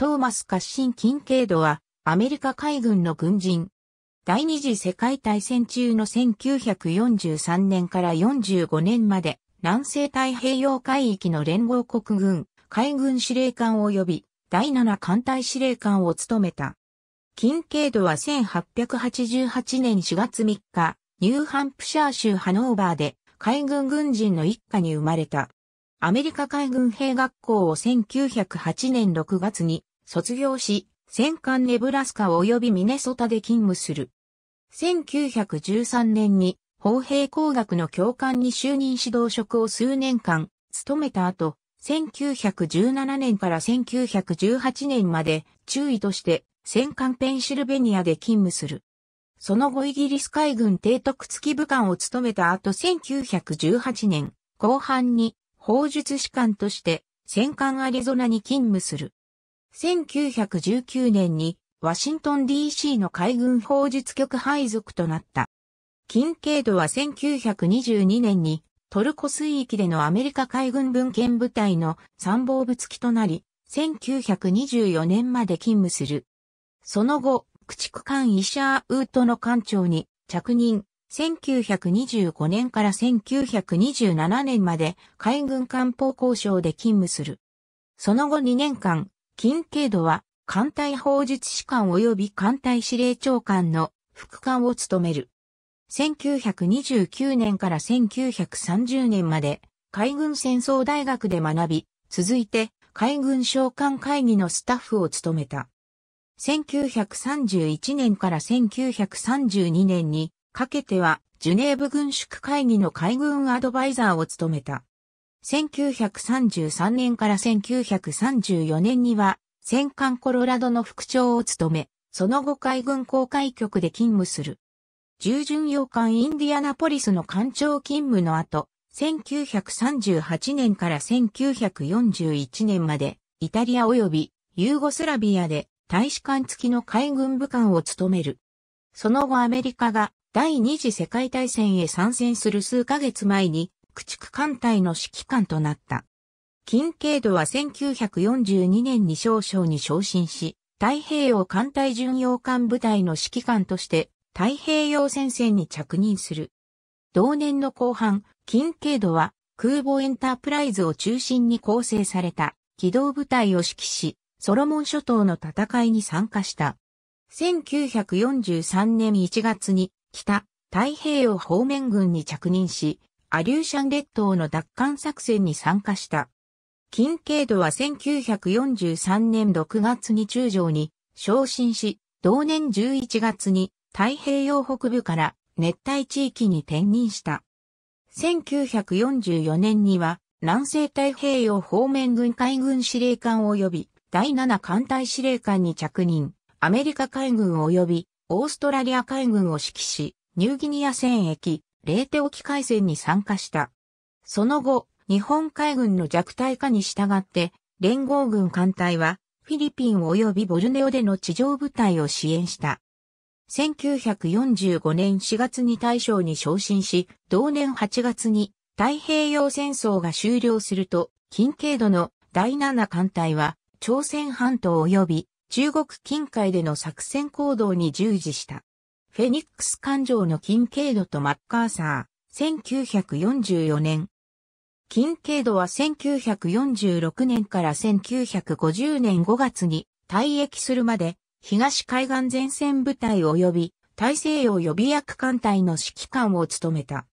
トーマス・カッシン・キンケイドは、アメリカ海軍の軍人。第二次世界大戦中の1943年から45年まで、南西太平洋海域の連合国軍、海軍司令官及び、第七艦隊司令官を務めた。キンケイドは1888年4月3日、ニューハンプシャー州ハノーバーで、海軍軍人の一家に生まれた。アメリカ海軍兵学校を1908年6月に卒業し、戦艦ネブラスカ及びミネソタで勤務する。1913年に砲兵工学の教官に就任指導職を数年間務めた後、1917年から1918年まで中尉として戦艦ペンシルベニアで勤務する。その後イギリス海軍提督付き部官を務めた後1918年後半に砲術士官として戦艦アリゾナに勤務する。1919年にワシントン DC の海軍法術局配属となった。キンケイドは1922年にトルコ水域でのアメリカ海軍文献部隊の参謀部付きとなり、1924年まで勤務する。その後、駆逐艦イシャーウートの艦長に着任。1925年から1927年まで海軍艦砲交渉で勤務する。その後2年間、近ン度は、艦隊法術士官及び艦隊司令長官の副官を務める。1929年から1930年まで海軍戦争大学で学び、続いて海軍将官会議のスタッフを務めた。1931年から1932年にかけてはジュネーブ軍縮会議の海軍アドバイザーを務めた。1933年から1934年には、戦艦コロラドの副長を務め、その後海軍航海局で勤務する。従順洋艦インディアナポリスの艦長勤務の後、1938年から1941年まで、イタリア及びユーゴスラビアで大使館付きの海軍部官を務める。その後アメリカが第二次世界大戦へ参戦する数ヶ月前に駆逐艦隊の指揮官となった。金ン度は1942年に少将に昇進し、太平洋艦隊巡洋艦部隊の指揮官として太平洋戦線に着任する。同年の後半、金ン度は空母エンタープライズを中心に構成された機動部隊を指揮し、ソロモン諸島の戦いに参加した。1943年1月に北太平洋方面軍に着任し、アリューシャン列島の奪還作戦に参加した。近景度は1943年6月に中将に昇進し、同年11月に太平洋北部から熱帯地域に転任した。1944年には南西太平洋方面軍海軍司令官及び第7艦隊司令官に着任、アメリカ海軍及びオーストラリア海軍を指揮し、ニューギニア戦役、冷手沖海戦に参加した。その後、日本海軍の弱体化に従って、連合軍艦隊は、フィリピン及びボルネオでの地上部隊を支援した。1945年4月に大将に昇進し、同年8月に太平洋戦争が終了すると、近景度の第7艦隊は、朝鮮半島及び中国近海での作戦行動に従事した。フェニックス艦上のキンケイドとマッカーサー、1944年。キンケイドは1946年から1950年5月に退役するまで、東海岸前線部隊及び大西洋予備役艦隊の指揮官を務めた。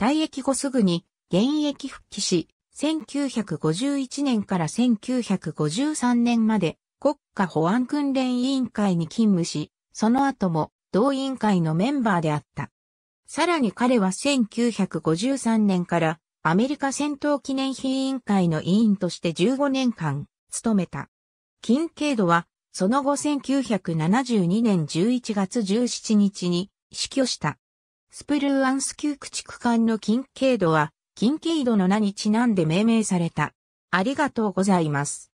退役後すぐに現役復帰し、1951年から1953年まで国家保安訓練委員会に勤務し、その後も同委員会のメンバーであった。さらに彼は1953年からアメリカ戦闘記念碑委員会の委員として15年間務めた。キンケイドはその後1972年11月17日に死去した。スプルーアンス級駆逐艦のキンケイドはキンケイドの名にちなんで命名された。ありがとうございます。